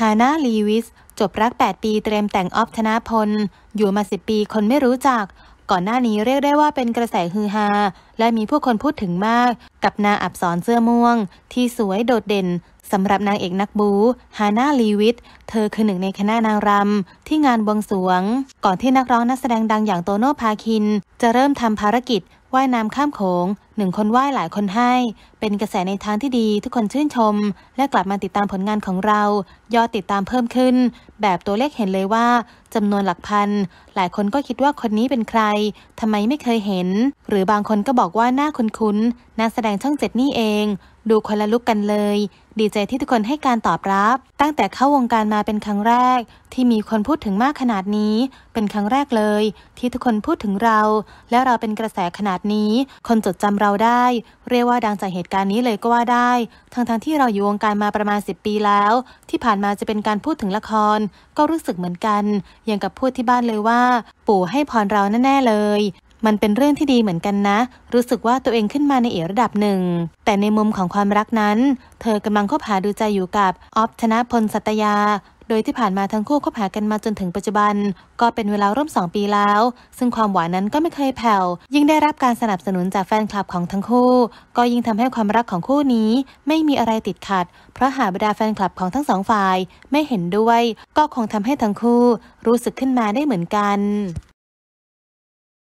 ฮานาลีวิสจบรัก 8 ปีเตรียมแต่งออฟธนาพล อยู่มา 10 ปีคนไม่รู้จัก ก่อนหน้านี้เรียกได้ว่าเป็นกระแสฮือฮาและมีผู้คนพูดถึงมาก กับนาอับสนเสื้อม่วง ที่สวยโดดเด่นสำหรับนางเอกนักบู ฮาน่าลีวิทเธอคือหนึ่งในคณะนางรำที่งานบวงสรวง ก่อนที่นักร้องนักแสดงดังอย่างโตโน่พาคิน จะเริ่มทำภารกิจ ว่ายน้ำข้ามโขงหนึ่งคนไหว้หลายคนให้ เป็นกระแสในทางที่ดีทุกคนชื่นชม และกลับมาติดตามผลงานของเรา ยอดติดตามเพิ่มขึ้น แบบตัวเลขเห็นเลยว่าจำนวนหลักพัน หลายคนก็คิดว่าคนนี้เป็นใคร ทำไมไม่เคยเห็น หรือบางคนก็บอกว่าหน้าคุ้นๆนักแสดงช่องเจ็ดนี่เองดูคนละลุกกันเลยดีใจที่ทุกคนให้การตอบรับ ตั้งแต่เข้าวงการมาเป็นครั้งแรก ที่มีคนพูดถึงมากขนาดนี้ เป็นครั้งแรกเลยที่ทุกคนพูดถึงเรา และเราเป็นกระแสขนาดนี้ คนจดจำเราได้ เรียกว่าดังจากเหตุการณ์นี้เลยก็ว่าได้ ทั้งๆทที่เราอยู่วงการมาประมาณ 10 ปีแล้ว ที่ผ่านมาจะเป็นการพูดถึงละคร ก็รู้สึกเหมือนกันอย่างกับพูดที่บ้านเลยว่าปู่ให้พรเราแน่ๆเลยมันเป็นเรื่องที่ดีเหมือนกันนะ รู้สึกว่าตัวเองขึ้นมาในอีกระดับหนึ่ง แต่ในมุมของความรักนั้น เธอกำลังคบหาดูใจอยู่กับ ออฟชนะพลสัตยา โดยที่ผ่านมาทั้งคู่คบหากันมาจนถึงปัจจุบัน ก็เป็นเวลาร่วม 2 ปีแล้ว ซึ่งความหวานนั้นก็ไม่เคยแผ่ว ยิ่งได้รับการสนับสนุนจากแฟนคลับของทั้งคู่ ก็ยิ่งทำให้ความรักของคู่นี้ ไม่มีอะไรติดขัด เพราะหาบรรดาแฟนคลับของทั้งสองฝ่ายไม่เห็นด้วย ก็คงทำให้ทั้งคู่รู้สึกขึ้นมาได้เหมือนกัน